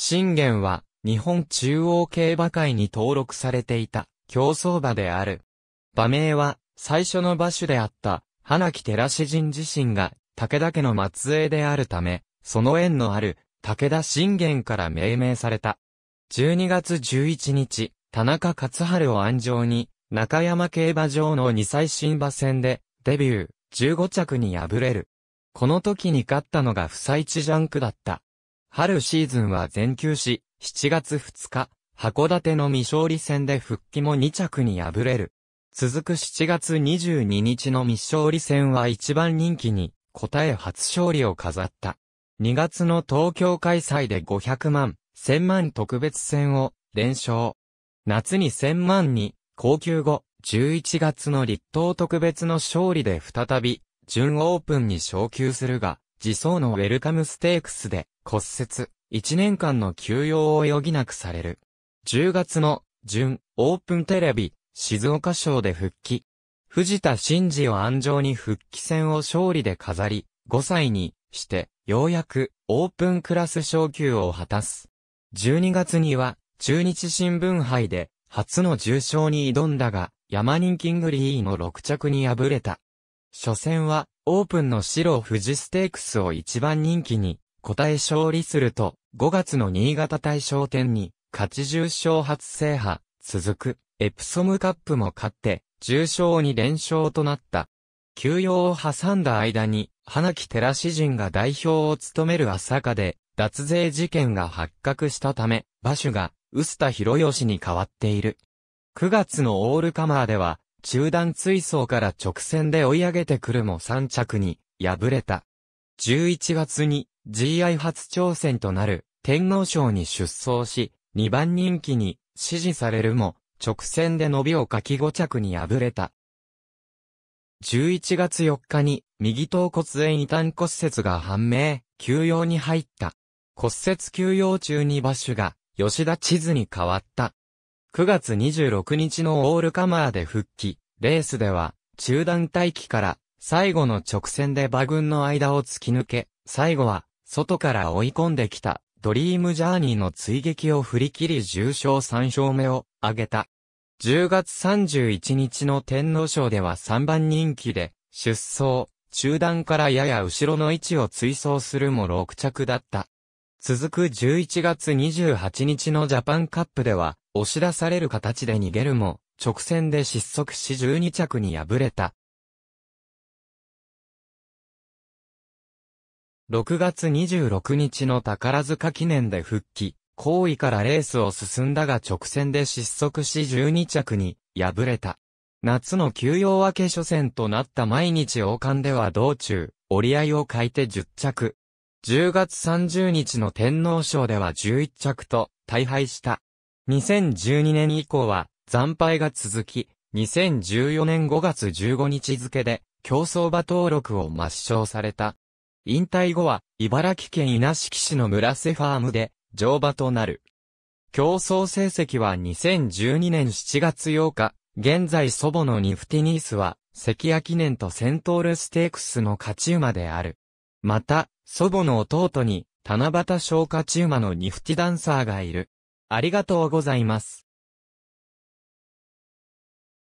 信玄は、日本中央競馬会に登録されていた、競争馬である。馬名は、最初の馬主であった、花木寺詩人自身が、武田家の末裔であるため、その縁のある、武田信玄から命名された。12月11日、田中勝春を安城に、中山競馬場の2歳新馬戦で、デビュー、15着に敗れる。この時に勝ったのが不採地ジャンクだった。春シーズンは全休し、7月2日、函館の未勝利戦で復帰も2着に敗れる。続く7月22日の未勝利戦は一番人気に、答え初勝利を飾った。2月の東京開催で500万、1000万特別戦を連勝。夏に1000万に、高級後、11月の立東特別の勝利で再び、準オープンに昇級するが、自走のウェルカムステークスで骨折、1年間の休養を余儀なくされる。10月の、準、オープンテレビ、静岡賞で復帰。藤田真嗣を安城に復帰戦を勝利で飾り、5歳にして、ようやくオープンクラス昇級を果たす。12月には、中日新聞杯で、初の重賞に挑んだが、山人キングリーの6着に敗れた。初戦は、オープンの白富士ステークスを一番人気に、答え勝利すると、5月の新潟大賞典に、勝ち重賞初制覇、続く、エプソムカップも勝って、重賞に連勝となった。休養を挟んだ間に、花木寺詩人が代表を務める朝香で、脱税事件が発覚したため、馬主が、臼田博義に変わっている。9月のオールカマーでは、中段追走から直線で追い上げてくるも3着に敗れた。11月に GI 初挑戦となる天皇賞に出走し、2番人気に支持されるも、直線で伸びをかき5着に敗れた。11月4日に右頭骨炎異端骨折が判明、休養に入った。骨折休養中にバッシュが吉田地図に変わった。9月26日のオールカマーで復帰、レースでは、中団待機から、最後の直線で馬群の間を突き抜け、最後は、外から追い込んできた、ドリームジャーニーの追撃を振り切り重賞3勝目を挙げた。10月31日の天皇賞では3番人気で、出走、中団からやや後ろの位置を追走するも6着だった。続く11月28日のジャパンカップでは、押し出される形で逃げるも、直線で失速し12着に敗れた。6月26日の宝塚記念で復帰、後位からレースを進んだが直線で失速し12着に敗れた。夏の休養明け初戦となった毎日王冠では道中、折り合いを欠いて10着。10月30日の天皇賞では11着と大敗した。2012年以降は惨敗が続き、2014年5月15日付で競争馬登録を抹消された。引退後は茨城県稲敷市の村瀬ファームで乗馬となる。競争成績は2012年7月8日、現在祖母のニフティニースは、関谷記念とセントールステークスの勝ち馬である。また、祖母の弟に、七夕昇勝ち馬のニフティダンサーがいる。ありがとうございます。